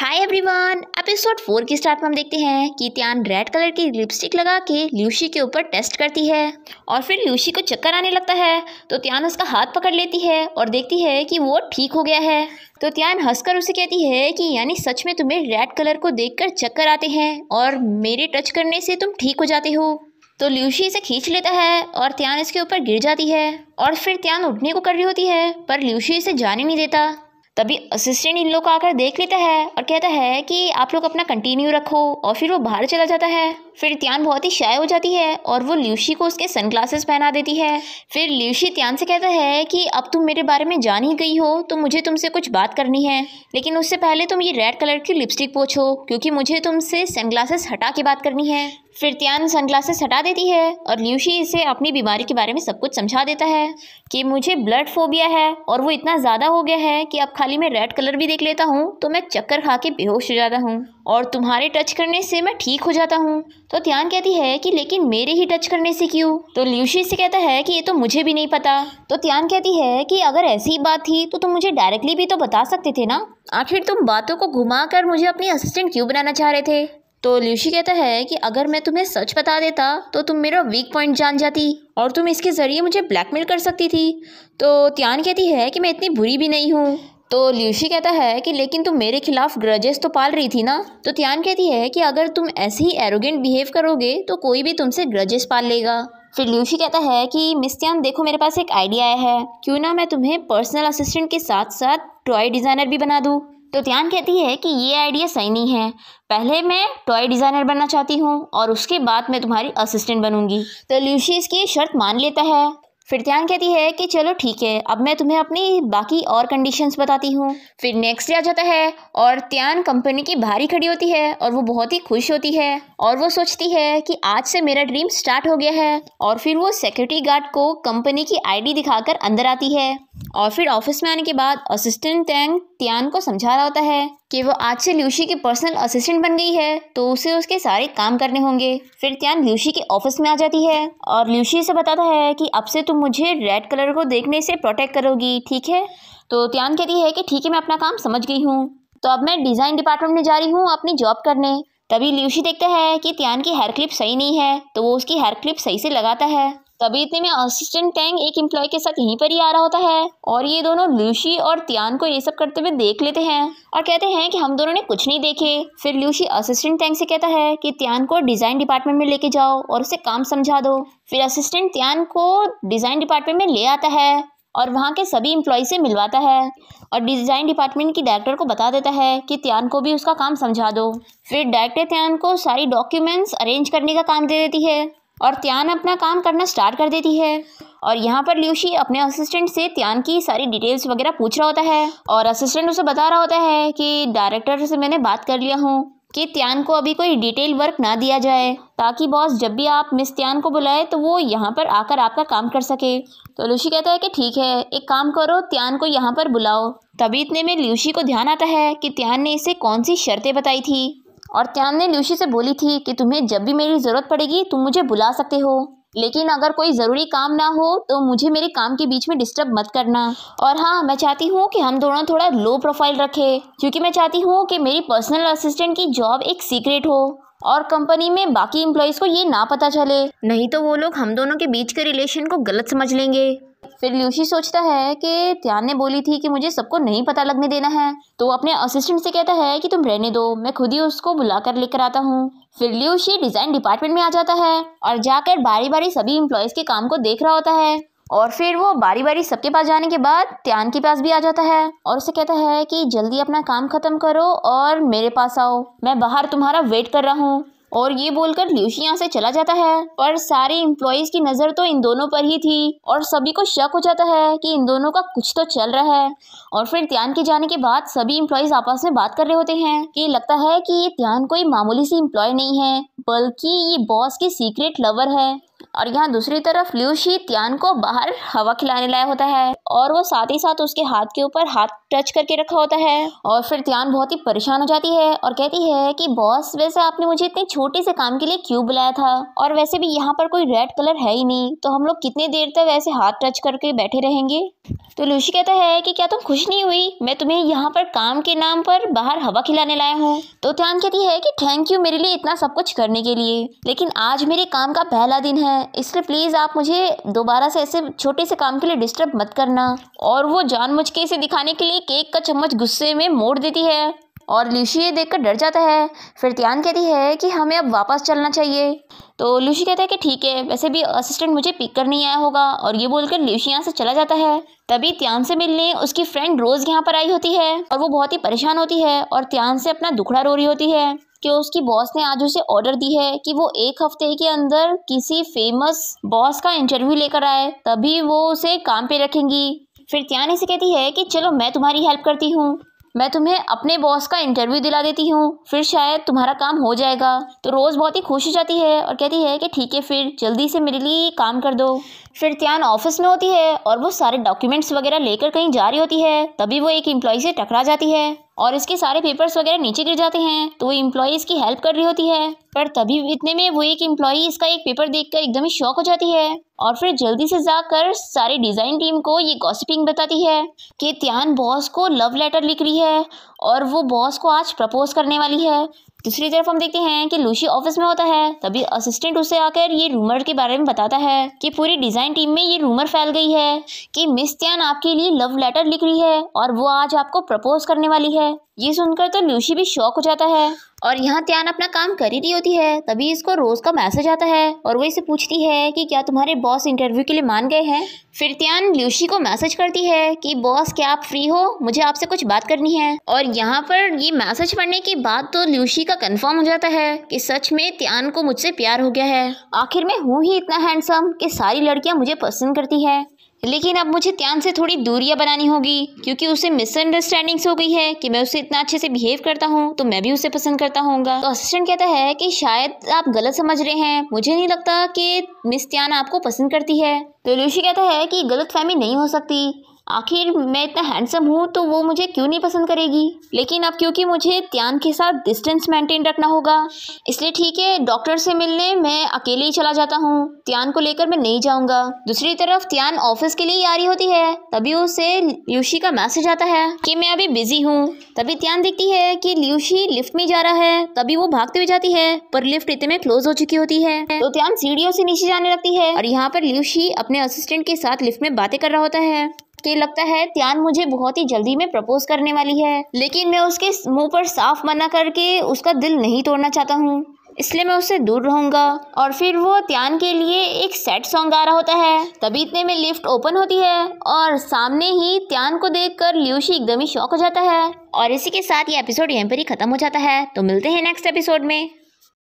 हाय everyone episode four की start में हम देखते हैं कि त्यान रेड कलर की लिपस्टिक लगा के ल्यूशी के ऊपर टेस्ट करती है और फिर ल्यूशी को चक्कर आने लगता है तो त्यान उसका हाथ पकड़ लेती है और देखती है कि वो ठीक हो गया है तो त्यान हंसकर उसे कहती है कि यानी सच में तुम्हें रेड कलर को कर चक्कर आते हैं और मेरे टच करने से तुम ठीक हो जाते हो तो ल्यूशी इसे खींच लेता है और त्यान इसके ऊपर गिर जाती है और फिर त्यान उठने को कर रही होती है पर ल्यूशी इसे जाने नहीं देता तभी असिस्टेंट इन लोग को आकर देख लेता है और कहता है कि आप लोग अपना कंटिन्यू रखो और फिर वो बाहर चला जाता है फिर त्यान बहुत ही शाय हो जाती है और वो ल्यूशी को उसके सनग्लासेस पहना देती है फिर ल्यूशी त्यान से कहता है कि अब तुम मेरे बारे में जान ही गई हो तो मुझे तुमसे कुछ बात करनी है लेकिन उससे पहले तुम ये रेड कलर की लिपस्टिक पोछो क्योंकि मुझे तुमसे सनग्लासेस हटा के बात करनी है फिर त्यान सनग्लासेस हटा देती है और ल्यूशी इसे अपनी बीमारी के बारे में सब कुछ समझा देता है कि मुझे ब्लड फोबिया है और वो इतना ज़्यादा हो गया है कि अब खाली मैं रेड कलर भी देख लेता हूँ तो मैं चक्कर खा के बेहोश हो जाता हूँ और तुम्हारे टच करने से मैं ठीक हो जाता हूँ तो त्यान कहती है कि लेकिन मेरे ही टच करने से क्यों तो ल्यूशी से कहता है कि ये तो मुझे भी नहीं पता तो त्यान कहती है कि अगर ऐसी बात थी तो तुम मुझे डायरेक्टली भी तो बता सकते थे ना आखिर तुम बातों को घुमा कर मुझे अपनी असिस्टेंट क्यों बनाना चाह रहे थे तो ल्यूशी कहता है कि अगर मैं तुम्हें सच बता देता तो तुम मेरा वीक पॉइंट जान जाती और तुम इसके ज़रिए मुझे ब्लैकमेल कर सकती थी तो त्यान कहती है कि मैं इतनी बुरी भी नहीं हूँ तो ल्यूशी कहता है कि लेकिन तुम मेरे खिलाफ ग्रजेस तो पाल रही थी ना तो त्यान कहती है कि अगर तुम ऐसे ही एरोगेंट बिहेव करोगे तो कोई भी तुमसे ग्रजेस पाल लेगा फिर ल्यूशी कहता है कि मिस त्यान देखो मेरे पास एक आइडिया आया है क्यों ना मैं तुम्हें पर्सनल असिस्टेंट के साथ साथ टॉय डिज़ाइनर भी बना दूँ तो त्यान कहती है कि ये आइडिया सही नहीं है पहले मैं टॉय डिज़ाइनर बनना चाहती हूँ और उसके बाद मैं तुम्हारी असिस्टेंट बनूंगी तो ल्यूशी इसकी शर्त मान लेता है फिरत्यान कहती है कि चलो ठीक है अब मैं तुम्हें अपनी बाकी और कंडीशंस बताती हूँ फिर नेक्स्ट डे आ जाता है और त्यान कंपनी की भारी खड़ी होती है और वो बहुत ही खुश होती है और वो सोचती है कि आज से मेरा ड्रीम स्टार्ट हो गया है और फिर वो सिक्योरिटी गार्ड को कंपनी की आईडी दिखाकर अंदर आती है और फिर ऑफिस में आने के बाद असिस्टेंट टैंग त्यान को समझा रहा होता है कि वो आज से ल्यूशी की पर्सनल असिस्टेंट बन गई है तो उसे उसके सारे काम करने होंगे फिर त्यान ल्यूशी के ऑफिस में आ जाती है और ल्यूशी से बताता है कि अब से तुम मुझे रेड कलर को देखने से प्रोटेक्ट करोगी ठीक है तो त्यान कहती है कि ठीक है मैं अपना काम समझ गई हूँ तो अब मैं डिज़ाइन डिपार्टमेंट में जा रही हूँ अपनी जॉब करने तभी ल्यूशी देखता है कि त्यान की हेयर क्लिप सही नहीं है तो वो उसकी हेयर क्लिप सही से लगाता है तभी इतने में असिस्टेंट टैंग एक एम्प्लॉय के साथ यहीं पर ही आ रहा होता है और ये दोनों ल्यूशी और तियान को ये सब करते हुए देख लेते हैं और कहते हैं कि हम दोनों ने कुछ नहीं देखे फिर ल्यूशी असिस्टेंट टैंग से कहता है कि तियान को डिज़ाइन डिपार्टमेंट में लेके जाओ और उसे काम समझा दो फिर असिस्टेंट त्यान को डिज़ाइन डिपार्टमेंट में ले आता है और वहाँ के सभी एम्प्लॉय से मिलवाता है और डिज़ाइन डिपार्टमेंट की डायरेक्टर को बता देता है कि त्यान को भी उसका काम समझा दो फिर डायरेक्टर त्यान को सारी डॉक्यूमेंट्स अरेंज करने का काम दे देती है और त्यान अपना काम करना स्टार्ट कर देती है और यहाँ पर ल्यूशी अपने असिस्टेंट से त्यान की सारी डिटेल्स वगैरह पूछ रहा होता है और असिस्टेंट उसे बता रहा होता है कि डायरेक्टर से मैंने बात कर लिया हूँ कि त्यान को अभी कोई डिटेल वर्क ना दिया जाए ताकि बॉस जब भी आप मिस त्यान को बुलाए तो वो यहाँ पर आकर आपका काम कर सके तो लूशी कहता है कि ठीक है एक काम करो त्यान को यहाँ पर बुलाओ तभी इतने में ल्यूशी को ध्यान आता है कि त्यान ने इसे कौन सी शर्तें बताई थी और त्यान ने ल्यूशी से बोली थी कि तुम्हें जब भी मेरी ज़रूरत पड़ेगी तुम मुझे बुला सकते हो लेकिन अगर कोई ज़रूरी काम ना हो तो मुझे मेरे काम के बीच में डिस्टर्ब मत करना और हाँ मैं चाहती हूँ कि हम दोनों थोड़ा लो प्रोफाइल रखें क्योंकि मैं चाहती हूँ कि मेरी पर्सनल असिस्टेंट की जॉब एक सीक्रेट हो और कंपनी में बाकी एम्प्लॉयज़ को ये ना पता चले नहीं तो वो लोग हम दोनों के बीच के रिलेशन को गलत समझ लेंगे फिर ल्यूशी सोचता है कि त्यान ने बोली थी कि मुझे सबको नहीं पता लगने देना है तो अपने असिस्टेंट से कहता है कि तुम रहने दो मैं खुद ही उसको बुला कर लेकर आता हूँ फिर ल्यूशी डिज़ाइन डिपार्टमेंट में आ जाता है और जाकर बारी बारी सभी इम्प्लॉयज़ के काम को देख रहा होता है और फिर वो बारी बारी सबके पास जाने के बाद त्यान के पास भी आ जाता है और उसे कहता है कि जल्दी अपना काम ख़त्म करो और मेरे पास आओ मैं बाहर तुम्हारा वेट कर रहा हूँ और ये बोलकर ल्यूशी यहाँ से चला जाता है पर सारे इम्प्लॉयज की नज़र तो इन दोनों पर ही थी और सभी को शक हो जाता है कि इन दोनों का कुछ तो चल रहा है और फिर त्यान के जाने के बाद सभी इम्प्लॉयज आपस में बात कर रहे होते हैं कि लगता है कि ये त्यान कोई मामूली सी इम्प्लॉय नहीं है बल्कि ये बॉस की सीक्रेट लवर है और यहाँ दूसरी तरफ ल्यूशी त्यान को बाहर हवा खिलाने लाया होता है और वो साथ ही साथ उसके हाथ के ऊपर हाथ टच करके रखा होता है और फिर त्यान बहुत ही परेशान हो जाती है और कहती है कि बॉस वैसे आपने मुझे इतने छोटे से काम के लिए क्यों बुलाया था और वैसे भी यहाँ पर कोई रेड कलर है ही नहीं तो हम लोग कितने देर तक ऐसे हाथ टच करके बैठे रहेंगे तो लूशी कहता है कि क्या तुम खुश नहीं हुई मैं तुम्हें यहाँ पर काम के नाम पर बाहर हवा खिलाने लाया हूँ तो त्यान कहती है कि थैंक यू मेरे लिए इतना सब कुछ करने के लिए लेकिन आज मेरे काम का पहला दिन है इसलिए प्लीज़ आप मुझे दोबारा से ऐसे छोटे से काम के लिए डिस्टर्ब मत करना और वो मुझ के इसे दिखाने के लिए केक का चम्मच गुस्से में मोड़ देती है और लूशी ये देखकर डर जाता है फिर त्यान कहती है कि हमें अब वापस चलना चाहिए तो लूशी कहता है कि ठीक है वैसे भी असिस्टेंट मुझे पिक कर नहीं आया होगा और ये बोलकर लूशी यहाँ से चला जाता है तभी त्यान से मिलने उसकी फ्रेंड रोज़ यहाँ पर आई होती है और वो बहुत ही परेशान होती है और त्यान से अपना दुखड़ा रो रही होती है कि उसकी बॉस ने आज उसे ऑर्डर दी है कि वो एक हफ्ते के अंदर किसी फेमस बॉस का इंटरव्यू लेकर आए तभी वो उसे काम पे रखेंगी फिर त्यान इसे कहती है कि चलो मैं तुम्हारी हेल्प करती हूँ मैं तुम्हें अपने बॉस का इंटरव्यू दिला देती हूँ फिर शायद तुम्हारा काम हो जाएगा तो रोज़ बहुत ही खुश हो जाती है और कहती है कि ठीक है फिर जल्दी से मेरे लिए काम कर दो फिर त्यान ऑफिस में होती है और वो सारे डॉक्यूमेंट्स वगैरह लेकर कहीं जा रही होती है तभी वो एक एम्प्लॉय से टकरा जाती है और इसके सारे पेपर्स वगैरह नीचे गिर जाते हैं तो वो इम्प्लॉई इसकी हेल्प कर रही होती है पर तभी इतने में वो एक इम्प्लॉई इसका एक पेपर कर एकदम ही शौक हो जाती है और फिर जल्दी से जाकर सारे डिज़ाइन टीम को ये गॉसिपिंग बताती है कि त्यान बॉस को लव लेटर लिख रही है और वो बॉस को आज प्रपोज करने वाली है दूसरी तरफ हम देखते हैं कि लूशी ऑफिस में होता है तभी असिस्टेंट उसे आकर ये रूमर के बारे में बताता है कि पूरी डिज़ाइन टीम में ये रूमर फैल गई है कि मिस त्यान आपके लिए लव लेटर लिख रही है और वो आज आपको प्रपोज करने वाली है ये सुनकर तो लूशी भी शौक हो जाता है और यहाँ त्यान अपना काम कर ही रही होती है तभी इसको रोज़ का मैसेज आता है और वो इसे पूछती है कि क्या तुम्हारे बॉस इंटरव्यू के लिए मान गए हैं फिर त्यान ल्यूशी को मैसेज करती है कि बॉस क्या आप फ्री हो मुझे आपसे कुछ बात करनी है और यहाँ पर ये मैसेज पढ़ने के बाद तो ल्यूशी का कन्फर्म हो जाता है कि सच में त्यान को मुझसे प्यार हो गया है आखिर में हूँ ही इतना हैंडसम कि सारी लड़कियाँ मुझे पसंद करती है लेकिन अब मुझे त्यान से थोड़ी दूरियां बनानी होगी क्योंकि उसे मिसअंडरस्टैंडिंग्स हो गई है कि मैं उसे इतना अच्छे से बिहेव करता हूँ तो मैं भी उसे पसंद करता हूँ तो असिस्टेंट कहता है कि शायद आप गलत समझ रहे हैं मुझे नहीं लगता कि मिस त्यान आपको पसंद करती है तो लूशी कहता है कि गलत फहमी नहीं हो सकती आखिर मैं इतना हैंडसम हूँ तो वो मुझे क्यों नहीं पसंद करेगी लेकिन अब क्योंकि मुझे त्यान के साथ डिस्टेंस मेंटेन रखना होगा इसलिए ठीक है डॉक्टर से मिलने मैं अकेले ही चला जाता हूँ त्यान को लेकर मैं नहीं जाऊँगा दूसरी तरफ त्यान ऑफिस के लिए आ रही होती है तभी उसे ल्यूशी का मैसेज आता है कि मैं अभी बिजी हूँ तभी त्यान देखती है कि ल्यूशी लिफ्ट में जा रहा है तभी वो भागते हुए जाती है पर लिफ्ट इतने में क्लोज हो चुकी होती है तो त्यान सीढ़ियों से नीचे जाने लगती है और यहाँ पर ल्यूशी अपने असिस्टेंट के साथ लिफ्ट में बातें कर रहा होता है कि लगता है त्यान मुझे बहुत ही जल्दी में प्रपोज करने वाली है लेकिन मैं उसके मुंह पर साफ मना करके उसका दिल नहीं तोड़ना चाहता हूँ इसलिए मैं उससे दूर रहूंगा और फिर वो त्यान के लिए एक सैड सॉन्ग आ रहा होता है तभी इतने में लिफ्ट ओपन होती है और सामने ही त्यान को देखकर लियूशी एकदम ही शौक हो जाता है और इसी के साथ ये एपिसोड यहीं पर ही खत्म हो जाता है तो मिलते हैं नेक्स्ट एपिसोड में